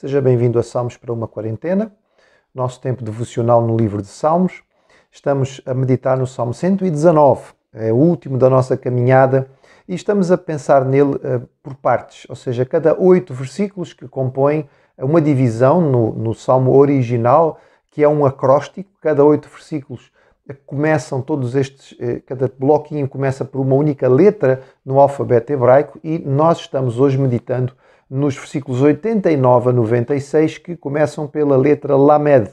Seja bem-vindo a Salmos para uma Quarentena, nosso tempo devocional no livro de Salmos. Estamos a meditar no Salmo 119, é o último da nossa caminhada, e estamos a pensar nele uh, por partes, ou seja, cada oito versículos que compõem uma divisão no, no Salmo original, que é um acróstico, cada oito versículos eh, começam todos estes, eh, cada bloquinho começa por uma única letra no alfabeto hebraico e nós estamos hoje meditando nos versículos 89 a 96, que começam pela letra Lamed.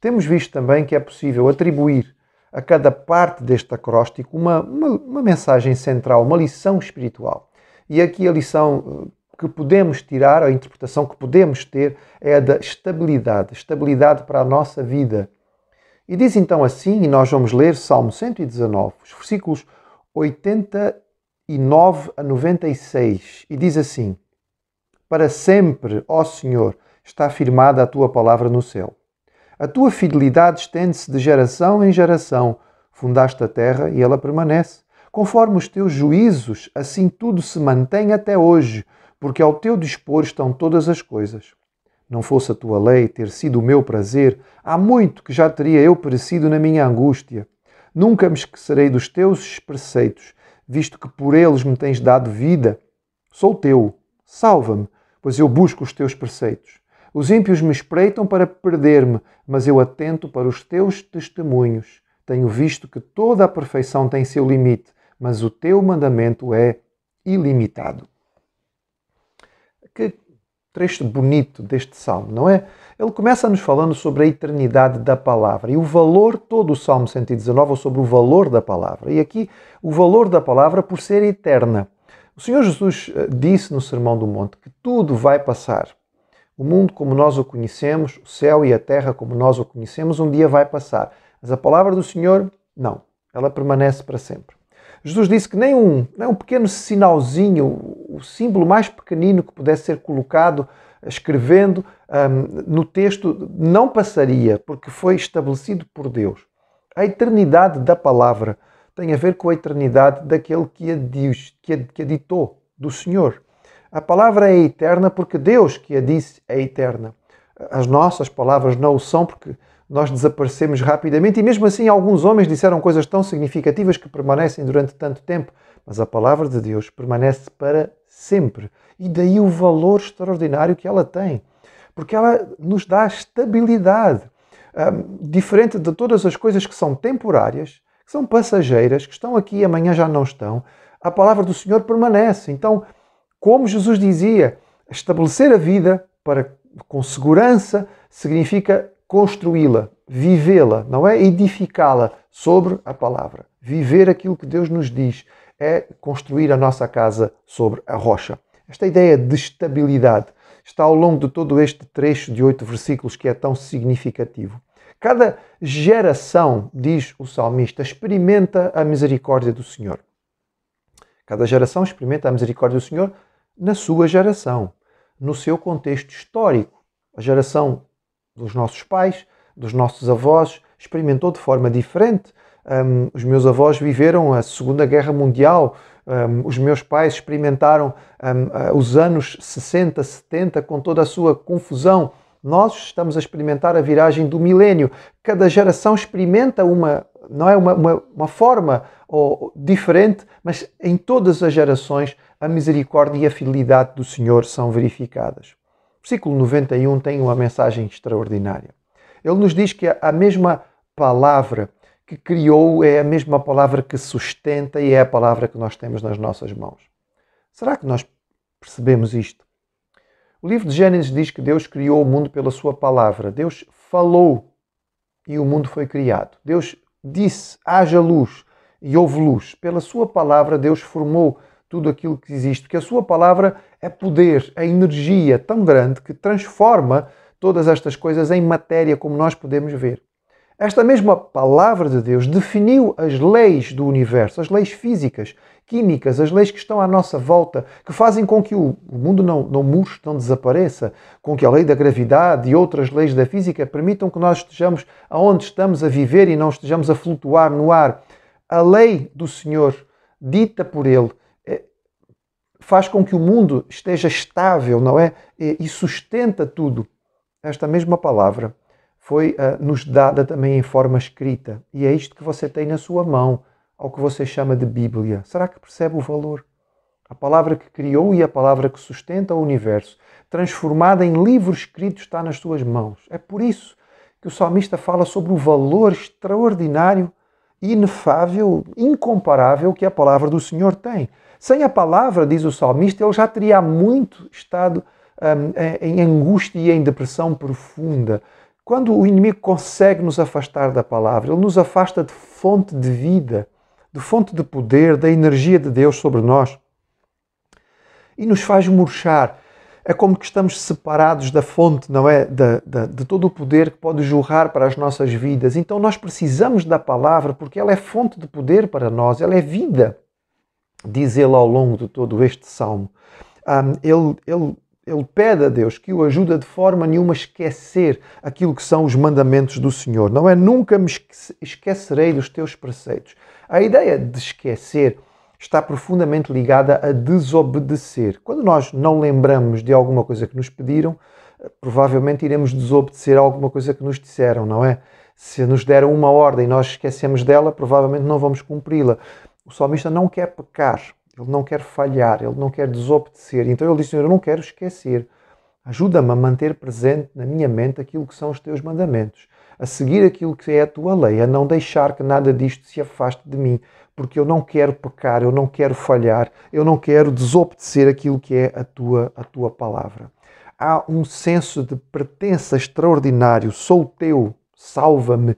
Temos visto também que é possível atribuir a cada parte deste acróstico uma, uma, uma mensagem central, uma lição espiritual. E aqui a lição eh, que podemos tirar, a interpretação que podemos ter, é a da estabilidade estabilidade para a nossa vida. E diz então assim, e nós vamos ler Salmo 119, os versículos 89 a 96, e diz assim: para sempre, ó Senhor, está firmada a tua palavra no céu. A tua fidelidade estende-se de geração em geração. Fundaste a terra e ela permanece. Conforme os teus juízos, assim tudo se mantém até hoje, porque ao teu dispor estão todas as coisas. Não fosse a tua lei ter sido o meu prazer, há muito que já teria eu perecido na minha angústia. Nunca me esquecerei dos teus preceitos, visto que por eles me tens dado vida. Sou teu, salva-me, pois eu busco os teus preceitos. Os ímpios me espreitam para perder-me, mas eu atento para os teus testemunhos. Tenho visto que toda a perfeição tem seu limite, mas o teu mandamento é ilimitado. Que trecho bonito deste salmo, não é? Ele começa-nos falando sobre a eternidade da palavra e o valor, todo o Salmo 119 sobre o valor da palavra. E aqui, o valor da palavra por ser eterna. O Senhor Jesus eh, disse no Sermão do Monte que tudo vai passar. O mundo como nós o conhecemos, o céu e a terra como nós o conhecemos, um dia vai passar. Mas a palavra do Senhor, não. Ela permanece para sempre. Jesus disse que nem um, nem um pequeno sinalzinho, o símbolo mais pequenino que pudesse ser colocado, escrevendo um, no texto, não passaria, porque foi estabelecido por Deus. A eternidade da palavra tem a ver com a eternidade daquele que a, diz, que a, que a ditou, do Senhor. A palavra é eterna porque Deus que a disse é eterna. As nossas palavras não o são porque nós desaparecemos rapidamente e mesmo assim alguns homens disseram coisas tão significativas que permanecem durante tanto tempo, mas a palavra de Deus permanece para sempre. E daí o valor extraordinário que ela tem, porque ela nos dá estabilidade. Um, diferente de todas as coisas que são temporárias, que são passageiras, que estão aqui e amanhã já não estão, a palavra do Senhor permanece. Então, como Jesus dizia, estabelecer a vida para, com segurança significa construí-la, vivê-la, não é edificá-la sobre a palavra. Viver aquilo que Deus nos diz é construir a nossa casa sobre a rocha. Esta ideia de estabilidade está ao longo de todo este trecho de oito versículos que é tão significativo. Cada geração, diz o salmista, experimenta a misericórdia do Senhor. Cada geração experimenta a misericórdia do Senhor na sua geração, no seu contexto histórico. A geração dos nossos pais, dos nossos avós, experimentou de forma diferente. Um, os meus avós viveram a Segunda Guerra Mundial, um, os meus pais experimentaram um, os anos 60, 70, com toda a sua confusão nós estamos a experimentar a viragem do milênio. Cada geração experimenta uma, não é uma, uma, uma forma ou, diferente, mas em todas as gerações a misericórdia e a fidelidade do Senhor são verificadas. O versículo 91 tem uma mensagem extraordinária. Ele nos diz que a mesma palavra que criou é a mesma palavra que sustenta e é a palavra que nós temos nas nossas mãos. Será que nós percebemos isto? O livro de Gênesis diz que Deus criou o mundo pela sua palavra. Deus falou e o mundo foi criado. Deus disse: haja luz e houve luz. Pela sua palavra, Deus formou tudo aquilo que existe, porque a sua palavra é poder, é energia tão grande que transforma todas estas coisas em matéria, como nós podemos ver. Esta mesma palavra de Deus definiu as leis do universo, as leis físicas, químicas, as leis que estão à nossa volta, que fazem com que o mundo não, não murche, não desapareça, com que a lei da gravidade e outras leis da física permitam que nós estejamos aonde estamos a viver e não estejamos a flutuar no ar. A lei do Senhor, dita por Ele, é, faz com que o mundo esteja estável, não é? E sustenta tudo. Esta mesma palavra foi uh, nos dada também em forma escrita. E é isto que você tem na sua mão, ao que você chama de Bíblia. Será que percebe o valor? A palavra que criou e a palavra que sustenta o universo, transformada em livro escrito, está nas suas mãos. É por isso que o salmista fala sobre o valor extraordinário, inefável, incomparável que a palavra do Senhor tem. Sem a palavra, diz o salmista, ele já teria muito estado um, ah, em angústia e em depressão profunda. Quando o inimigo consegue nos afastar da palavra, ele nos afasta de fonte de vida, de fonte de poder, da energia de Deus sobre nós e nos faz murchar. É como que estamos separados da fonte, não é? De, de, de todo o poder que pode jorrar para as nossas vidas. Então nós precisamos da palavra porque ela é fonte de poder para nós, ela é vida, diz ele ao longo de todo este salmo. Um, ah, ele, ele ele pede a Deus que o ajuda de forma nenhuma a esquecer aquilo que são os mandamentos do Senhor. Não é nunca me esquecerei dos teus preceitos. A ideia de esquecer está profundamente ligada a desobedecer. Quando nós não lembramos de alguma coisa que nos pediram, provavelmente iremos desobedecer a alguma coisa que nos disseram, não é? Se nos deram uma ordem e nós esquecemos dela, provavelmente não vamos cumpri-la. O salmista não quer pecar, ele não quer falhar, ele não quer desobedecer. Então ele diz: Senhor, eu não quero esquecer. Ajuda-me a manter presente na minha mente aquilo que são os teus mandamentos, a seguir aquilo que é a tua lei, a não deixar que nada disto se afaste de mim, porque eu não quero pecar, eu não quero falhar, eu não quero desobedecer aquilo que é a tua, a tua palavra. Há um senso de pertença extraordinário, sou teu, salva-me.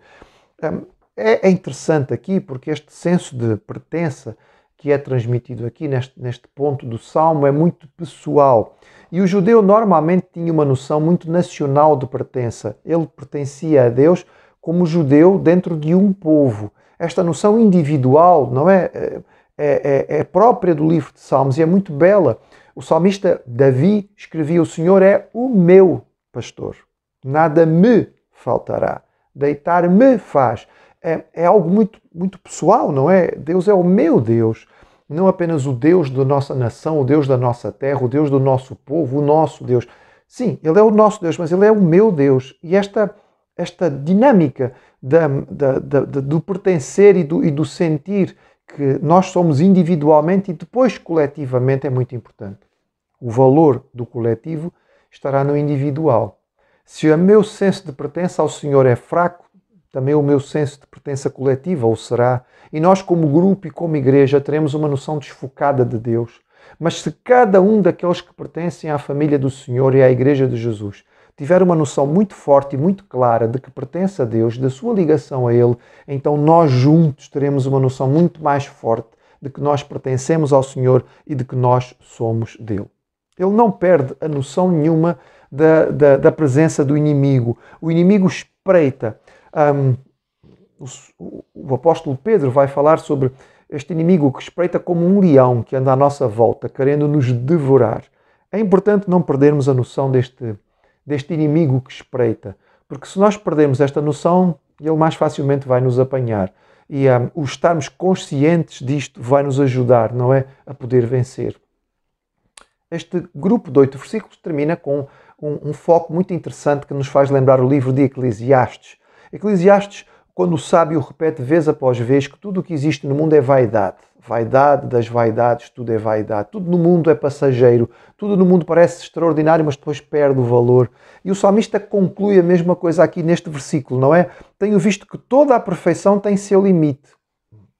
Hum, é, é interessante aqui porque este senso de pertença que é transmitido aqui neste, neste ponto do Salmo é muito pessoal. E o judeu normalmente tinha uma noção muito nacional de pertença. Ele pertencia a Deus como judeu dentro de um povo. Esta noção individual não é, é, é, é, é própria do livro de Salmos e é muito bela. O salmista Davi escrevia: O Senhor é o meu pastor, nada me faltará, deitar-me faz é, é algo muito, muito pessoal, não é? Deus é o meu Deus não apenas o Deus da nossa nação, o Deus da nossa terra, o Deus do nosso povo, o nosso Deus. Sim, Ele é o nosso Deus, mas Ele é o meu Deus. E esta, esta dinâmica da, da, da, do pertencer e do, e do sentir que nós somos individualmente e depois coletivamente é muito importante. O valor do coletivo estará no individual. Se o meu senso de pertença ao Senhor é fraco, também o meu senso de pertença coletiva, ou será? E nós, como grupo e como igreja, teremos uma noção desfocada de Deus. Mas se cada um daqueles que pertencem à família do Senhor e à Igreja de Jesus tiver uma noção muito forte e muito clara de que pertence a Deus, da sua ligação a Ele, então nós juntos teremos uma noção muito mais forte de que nós pertencemos ao Senhor e de que nós somos dele. Ele não perde a noção nenhuma da, da, da presença do inimigo. O inimigo espreita, um, o, o apóstolo Pedro vai falar sobre este inimigo que espreita como um leão que anda à nossa volta, querendo nos devorar. É importante não perdermos a noção deste, deste inimigo que espreita, porque se nós perdermos esta noção, ele mais facilmente vai nos apanhar. E um, o estarmos conscientes disto vai nos ajudar, não é? A poder vencer. Este grupo de oito versículos termina com um, um foco muito interessante que nos faz lembrar o livro de Eclesiastes, Eclesiastes, quando o sábio repete vez após vez que tudo o que existe no mundo é vaidade, vaidade das vaidades, tudo é vaidade, tudo no mundo é passageiro, tudo no mundo parece extraordinário, mas depois perde o valor. E o salmista conclui a mesma coisa aqui neste versículo, não é? Tenho visto que toda a perfeição tem seu limite.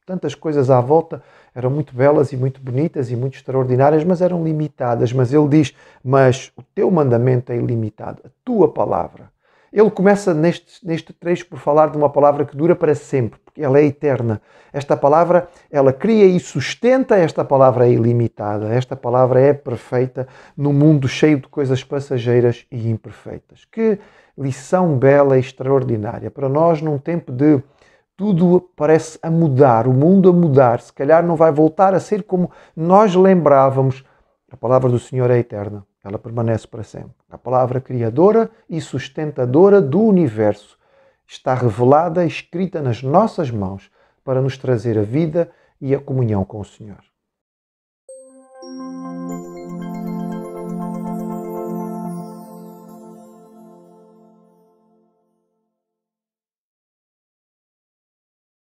Tantas coisas à volta eram muito belas e muito bonitas e muito extraordinárias, mas eram limitadas. Mas ele diz: Mas o teu mandamento é ilimitado, a tua palavra ele começa neste, neste trecho por falar de uma palavra que dura para sempre, porque ela é eterna. Esta palavra, ela cria e sustenta, esta palavra é ilimitada, esta palavra é perfeita num mundo cheio de coisas passageiras e imperfeitas. Que lição bela e extraordinária para nós num tempo de tudo parece a mudar, o mundo a mudar, se calhar não vai voltar a ser como nós lembrávamos. A palavra do Senhor é eterna. Ela permanece para sempre. A palavra criadora e sustentadora do universo está revelada, escrita nas nossas mãos para nos trazer a vida e a comunhão com o Senhor.